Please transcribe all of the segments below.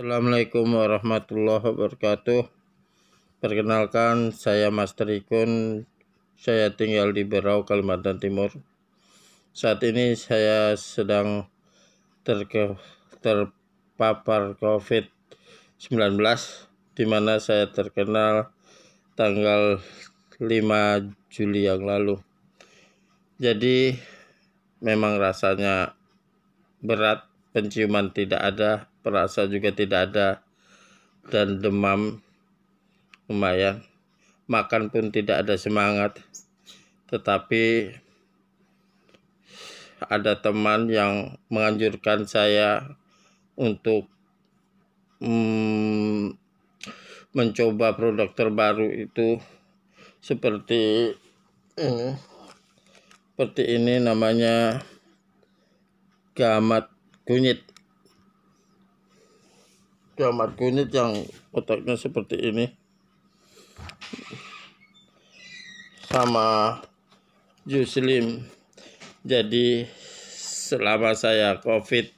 Assalamualaikum warahmatullahi wabarakatuh. Perkenalkan, saya Master Ikun Saya tinggal di Berau, Kalimantan Timur. Saat ini saya sedang terke, terpapar COVID-19, di mana saya terkenal tanggal 5 Juli yang lalu. Jadi, memang rasanya berat penciuman tidak ada, perasa juga tidak ada, dan demam lumayan. Makan pun tidak ada semangat, tetapi ada teman yang menganjurkan saya untuk hmm, mencoba produk terbaru itu seperti ini seperti ini namanya gamat kunyit gambar kunyit yang kotaknya seperti ini sama Juslim jadi selama saya covid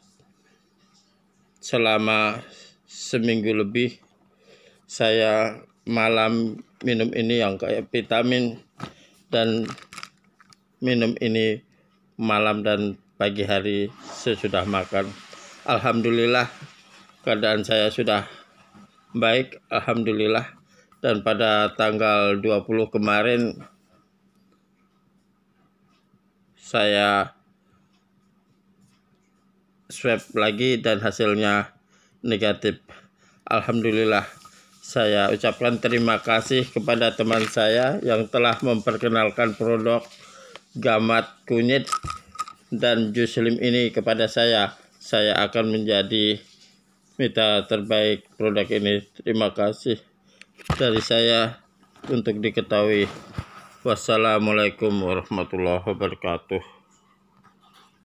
selama seminggu lebih saya malam minum ini yang kayak vitamin dan minum ini malam dan pagi hari sesudah makan. Alhamdulillah keadaan saya sudah baik, alhamdulillah. Dan pada tanggal 20 kemarin saya swab lagi dan hasilnya negatif. Alhamdulillah. Saya ucapkan terima kasih kepada teman saya yang telah memperkenalkan produk gamat kunyit dan Juslim ini kepada saya, saya akan menjadi mitra terbaik produk ini. Terima kasih dari saya untuk diketahui. Wassalamualaikum warahmatullahi wabarakatuh.